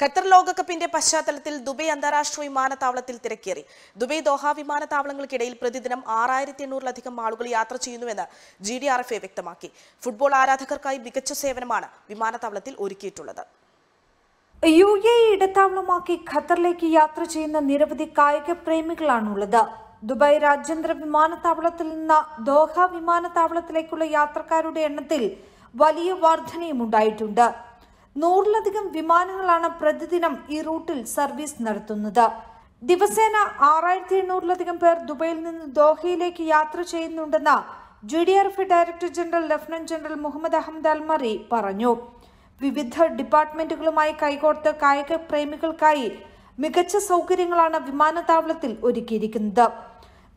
Qatar ലോകകപ്പിന്റെ പശ്ചാത്തലത്തിൽ Dubai അന്താരാഷ്ട്ര വിമാനത്താവളത്തിൽ തിരക്കേറി ദുബൈ ദോഹ വിമാനത്താവളങ്ങൾക്കിടയിൽ പ്രതിദിനം ആറായിരത്തി എണ്ണൂറിലധികം ആളുകൾ യാത്ര ചെയ്യുന്നുവെന്ന് G D R F A വ്യക്തമാക്കി ഫുട്ബോൾ ആരാധകർക്കായി മികച്ച സേവനമാണ് വിമാനത്താവളത്തിൽ ഒരുക്കിയിട്ടുള്ളത് യു എ ഇടത്താവളമാക്കി ഖത്തറിലേക്ക് യാത്ര ചെയ്യുന്ന നിരവധി കായിക പ്രേമികളാണുള്ളത് ദുബായ് രാജ്യാന്തര വിമാനത്താവളത്തിൽ നിന്ന് ദോഹ വിമാനത്താവളത്തിലേക്കുള്ള യാത്രക്കാരുടെ എണ്ണത്തിൽ വലിയ വർധനയും ഉണ്ടായിട്ടുണ്ട് നൂറിലധികം വിമാനങ്ങളാണ് പ്രതിദിനം ഈ റൂട്ടിൽ സർവീസ് നടത്തുന്നത് ദിവസേന ആറായിരത്തി എണ്ണൂറിലധികം പേർ ദുബൈയിൽ നിന്ന് ദോഹയിലേക്ക് യാത്ര ചെയ്യുന്നുണ്ടെന്ന് G D R F director general lieutenant general Mohammed Ahmed Almarri പറഞ്ഞു വിവിധ ഡിപ്പാർട്ട്മെന്റുകളുമായി കൈകോർത്ത് കായിക പ്രേമികൾക്കായി മികച്ച സൗകര്യങ്ങളാണ് വിമാനത്താവളത്തിൽ ഒരുക്കിയിരിക്കുന്നത്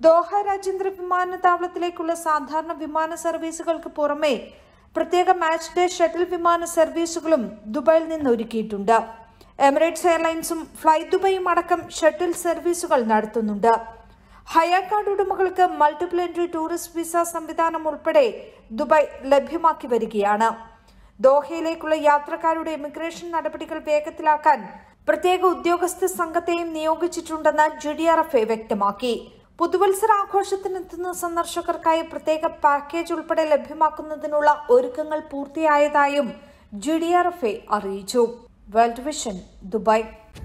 ദോഹ രാജ്യാന്തര വിമാനത്താവളത്തിലേക്കുള്ള സാധാരണ വിമാന സർവീസുകൾക്ക് പുറമെ പ്രത്യേക മാച്ച് ഡേ ഷട്ടിൽ വിമാന സർവീസുകളും ദുബായിൽ നിന്ന് ഒരുക്കിയിട്ടുണ്ട് എമിറേറ്റ്സ് എയർലൈൻസും ഫ്ലൈ ദുബൈയും അടക്കം ഷട്ടിൽ സർവീസുകൾ നടത്തുന്നുണ്ട് ഹയർ കാർഡ് ഉടമകൾക്ക് മൾട്ടിപ്പിൾ എൻട്രി ടൂറിസ്റ്റ് വിസ സംവിധാനം ഉൾപ്പെടെ ദുബായ് ലഭ്യമാക്കി വരികയാണ് ദോഹയിലേക്കുള്ള യാത്രക്കാരുടെ ഇമിഗ്രേഷൻ നടപടികൾ വേഗത്തിലാക്കാൻ പ്രത്യേക ഉദ്യോഗസ്ഥ സംഘത്തെയും നിയോഗിച്ചിട്ടുണ്ടെന്ന് ജി ഡി ആർ എഫ് വ്യക്തമാക്കി ആഘോഷത്തിനെത്തുന്ന സന്ദർശകർക്കായി പ്രത്യേക പാക്കേജ് ഉൾപ്പെടെ ലഭ്യമാക്കുന്നതിനുള്ള ഒരുക്കങ്ങൾ പൂർത്തിയായതായും G D R F A അറിയിച്ചു വേൾഡ് വിഷൻ ദുബായ്